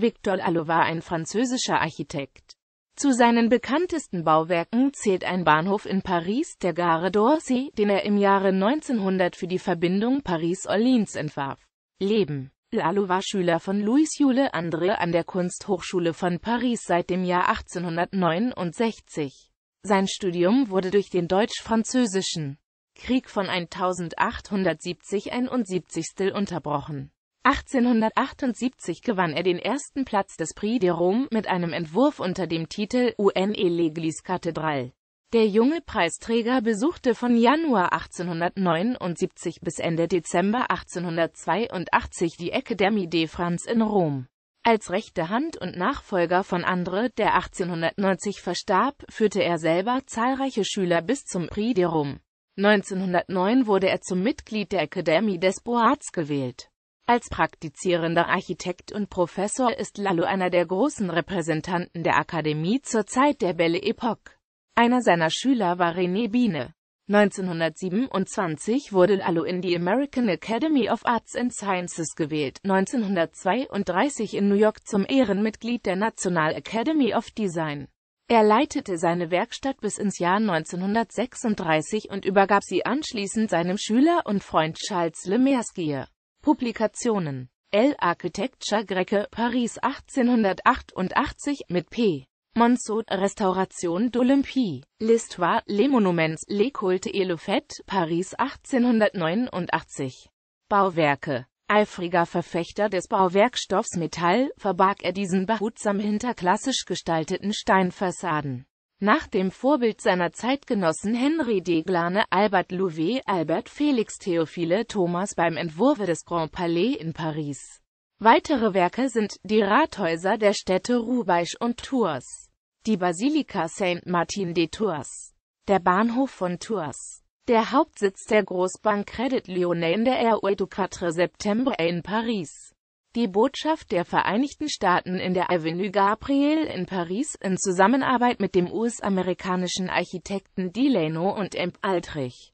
Victor Allo war ein französischer Architekt. Zu seinen bekanntesten Bauwerken zählt ein Bahnhof in Paris, der Gare d'Orsay, den er im Jahre 1900 für die Verbindung Paris-Orleans entwarf. Leben Lalo war Schüler von Louis Jule André an der Kunsthochschule von Paris seit dem Jahr 1869. Sein Studium wurde durch den deutsch-französischen Krieg von 1870-71 unterbrochen. 1878 gewann er den ersten Platz des Prix de Rome mit einem Entwurf unter dem Titel «Une l'Église cathédrale». Der junge Preisträger besuchte von Januar 1879 bis Ende Dezember 1882 die Académie des Francs in Rom. Als rechte Hand und Nachfolger von André, der 1890 verstarb, führte er selber zahlreiche Schüler bis zum Prix de Rome. 1909 wurde er zum Mitglied der Académie des Beaux-Arts gewählt als praktizierender Architekt und Professor ist Lalo einer der großen Repräsentanten der Akademie zur Zeit der Belle Epoque. Einer seiner Schüler war René Biene. 1927 wurde Lalo in die American Academy of Arts and Sciences gewählt, 1932 in New York zum Ehrenmitglied der National Academy of Design. Er leitete seine Werkstatt bis ins Jahr 1936 und übergab sie anschließend seinem Schüler und Freund Charles Lemersgier. Publikationen L'Architecture Grecque, Paris 1888, mit P. Monceau, Restauration d'Olympie, L'Histoire, Les Monuments, Les Cultes et le Fête, Paris 1889. Bauwerke Eifriger Verfechter des Bauwerkstoffs Metall, verbarg er diesen behutsam hinter klassisch gestalteten Steinfassaden nach dem Vorbild seiner Zeitgenossen Henri Deglane, Albert Louvet, Albert Felix Theophile Thomas beim Entwurfe des Grand Palais in Paris. Weitere Werke sind die Rathäuser der Städte Roubaix und Tours, die Basilika Saint-Martin de Tours, der Bahnhof von Tours, der Hauptsitz der Großbank Credit Lyonnais in der RUE du 4 Septembre in Paris. Die Botschaft der Vereinigten Staaten in der Avenue Gabriel in Paris in Zusammenarbeit mit dem US-amerikanischen Architekten Delano und M. Altrich